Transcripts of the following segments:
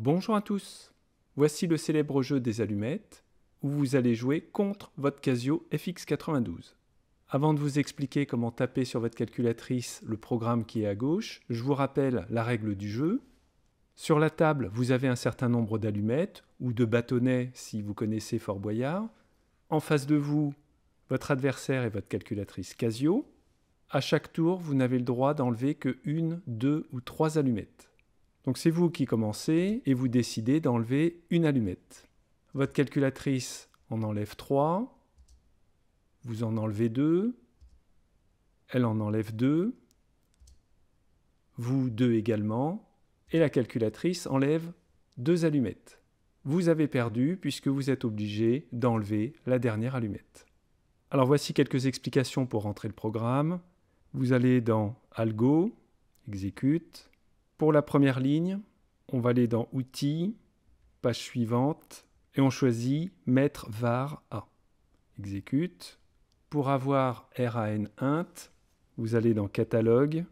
Bonjour à tous Voici le célèbre jeu des allumettes, où vous allez jouer contre votre Casio FX92. Avant de vous expliquer comment taper sur votre calculatrice le programme qui est à gauche, je vous rappelle la règle du jeu. Sur la table, vous avez un certain nombre d'allumettes, ou de bâtonnets si vous connaissez Fort Boyard. En face de vous, votre adversaire et votre calculatrice Casio. À chaque tour, vous n'avez le droit d'enlever que une, deux ou trois allumettes. Donc c'est vous qui commencez et vous décidez d'enlever une allumette. Votre calculatrice en enlève 3, vous en enlevez 2, elle en enlève 2, vous deux également, et la calculatrice enlève 2 allumettes. Vous avez perdu puisque vous êtes obligé d'enlever la dernière allumette. Alors voici quelques explications pour rentrer le programme. Vous allez dans Algo, Exécute, pour la première ligne, on va aller dans Outils, page suivante, et on choisit Mettre var A. Exécute. Pour avoir RAN int, vous allez dans Catalogue,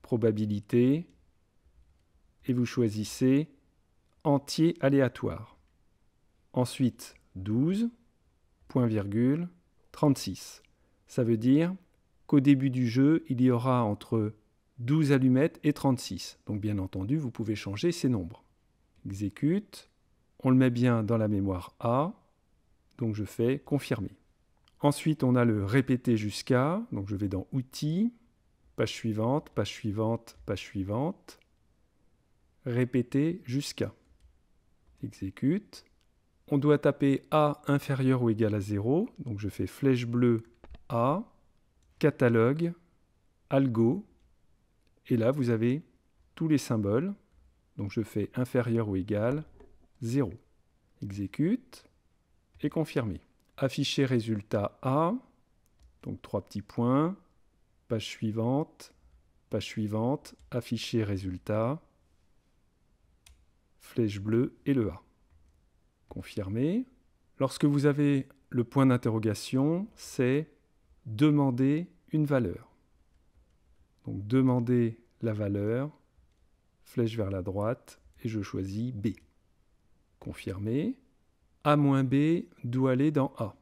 Probabilité, et vous choisissez Entier aléatoire. Ensuite, 12, point virgule, 36. Ça veut dire qu'au début du jeu, il y aura entre 12 allumettes et 36. Donc bien entendu, vous pouvez changer ces nombres. Exécute, on le met bien dans la mémoire A, donc je fais confirmer. Ensuite, on a le répéter jusqu'à, donc je vais dans outils, page suivante, page suivante, page suivante, répéter jusqu'à. Exécute. On doit taper A inférieur ou égal à 0, donc je fais flèche bleue A, catalogue, algo, et là, vous avez tous les symboles. Donc je fais inférieur ou égal, 0. Exécute et confirmer. Afficher résultat A. Donc trois petits points. Page suivante. Page suivante. Afficher résultat. Flèche bleue et le A. Confirmer. Lorsque vous avez le point d'interrogation, c'est demander une valeur. Donc demander la valeur, flèche vers la droite, et je choisis B. Confirmer. A moins B doit aller dans A.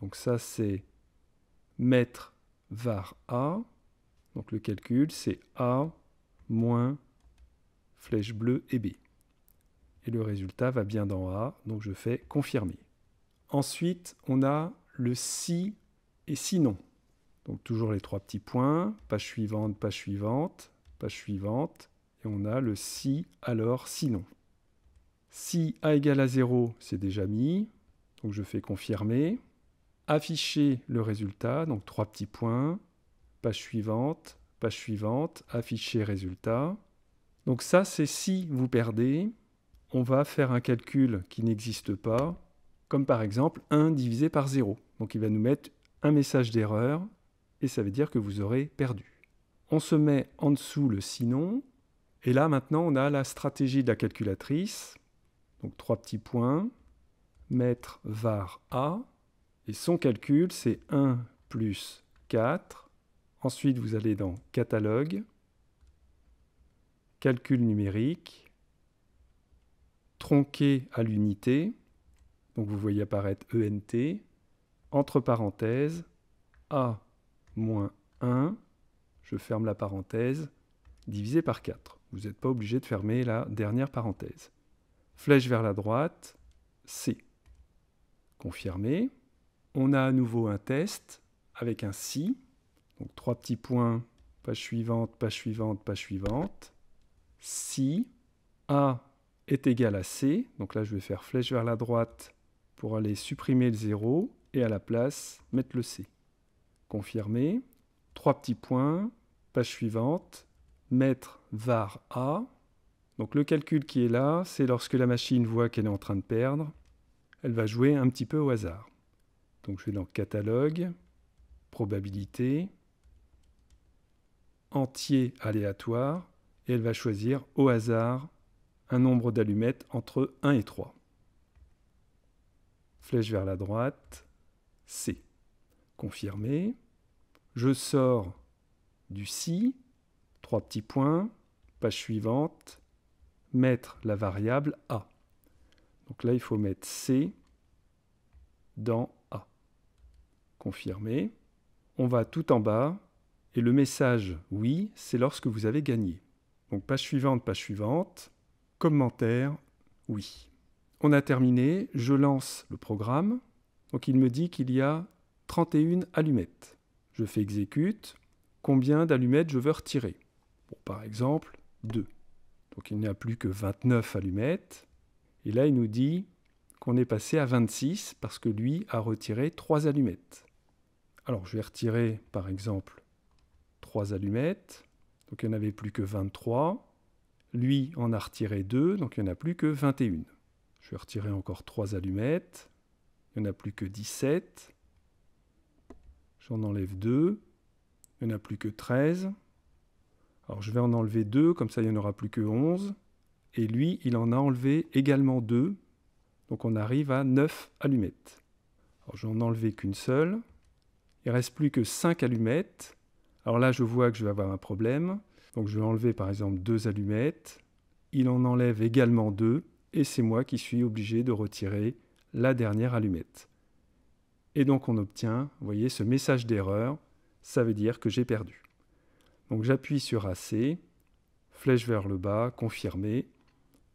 Donc ça c'est mettre var A. Donc le calcul c'est A moins flèche bleue et B. Et le résultat va bien dans A, donc je fais confirmer. Ensuite, on a le si et sinon. Donc toujours les trois petits points, page suivante, page suivante, page suivante, et on a le si, alors, sinon. Si a égale à 0, c'est déjà mis, donc je fais confirmer. Afficher le résultat, donc trois petits points, page suivante, page suivante, afficher résultat. Donc ça, c'est si vous perdez, on va faire un calcul qui n'existe pas, comme par exemple 1 divisé par 0. Donc il va nous mettre un message d'erreur et ça veut dire que vous aurez perdu. On se met en dessous le sinon, et là maintenant on a la stratégie de la calculatrice, donc trois petits points, mettre var a, et son calcul c'est 1 plus 4, ensuite vous allez dans catalogue, calcul numérique, tronqué à l'unité, donc vous voyez apparaître ENT, entre parenthèses, A moins 1, je ferme la parenthèse, divisé par 4. Vous n'êtes pas obligé de fermer la dernière parenthèse. Flèche vers la droite, C. Confirmé. On a à nouveau un test avec un si. Donc trois petits points, page suivante, page suivante, page suivante. Si A est égal à C, donc là je vais faire flèche vers la droite pour aller supprimer le 0 et à la place mettre le C confirmer. Trois petits points, page suivante, mettre var A. Donc le calcul qui est là, c'est lorsque la machine voit qu'elle est en train de perdre, elle va jouer un petit peu au hasard. Donc je vais dans catalogue, probabilité, entier aléatoire, et elle va choisir au hasard un nombre d'allumettes entre 1 et 3. Flèche vers la droite, C confirmé. Je sors du si, trois petits points, page suivante, mettre la variable A. Donc là, il faut mettre C dans A. Confirmer. On va tout en bas et le message oui, c'est lorsque vous avez gagné. Donc page suivante, page suivante, commentaire oui. On a terminé, je lance le programme. Donc il me dit qu'il y a 31 allumettes. Je fais exécute. Combien d'allumettes je veux retirer Par exemple, 2. Donc il n'y a plus que 29 allumettes. Et là, il nous dit qu'on est passé à 26 parce que lui a retiré 3 allumettes. Alors je vais retirer, par exemple, 3 allumettes. Donc il n'y en avait plus que 23. Lui en a retiré 2, donc il n'y en a plus que 21. Je vais retirer encore 3 allumettes. Il n'y en a plus que 17. J'en enlève 2. Il n'y en a plus que 13. Alors je vais en enlever 2, comme ça il n'y en aura plus que 11. Et lui, il en a enlevé également 2. Donc on arrive à 9 allumettes. Alors je vais en enlever qu'une seule. Il ne reste plus que 5 allumettes. Alors là, je vois que je vais avoir un problème. Donc je vais enlever par exemple 2 allumettes. Il en enlève également 2. Et c'est moi qui suis obligé de retirer la dernière allumette. Et donc on obtient, vous voyez, ce message d'erreur, ça veut dire que j'ai perdu. Donc j'appuie sur AC, flèche vers le bas, confirmer,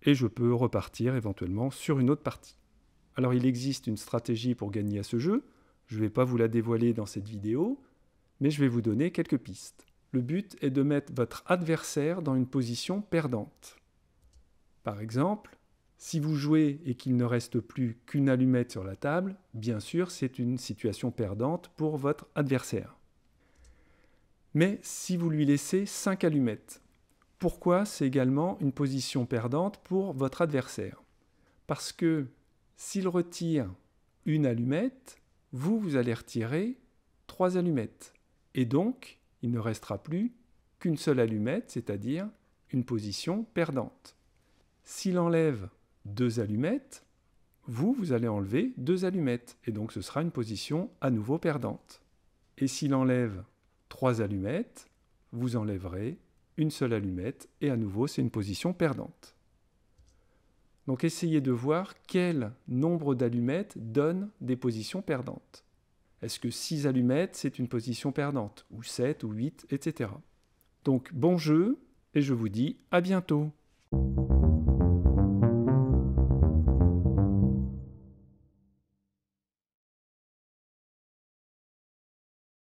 et je peux repartir éventuellement sur une autre partie. Alors il existe une stratégie pour gagner à ce jeu, je ne vais pas vous la dévoiler dans cette vidéo, mais je vais vous donner quelques pistes. Le but est de mettre votre adversaire dans une position perdante. Par exemple, si vous jouez et qu'il ne reste plus qu'une allumette sur la table, bien sûr, c'est une situation perdante pour votre adversaire. Mais si vous lui laissez 5 allumettes, pourquoi c'est également une position perdante pour votre adversaire Parce que s'il retire une allumette, vous, vous allez retirer 3 allumettes. Et donc, il ne restera plus qu'une seule allumette, c'est-à-dire une position perdante. S'il enlève deux allumettes, vous, vous allez enlever deux allumettes, et donc ce sera une position à nouveau perdante. Et s'il enlève trois allumettes, vous enlèverez une seule allumette, et à nouveau c'est une position perdante. Donc essayez de voir quel nombre d'allumettes donne des positions perdantes. Est-ce que 6 allumettes, c'est une position perdante Ou 7 ou 8, etc. Donc bon jeu, et je vous dis à bientôt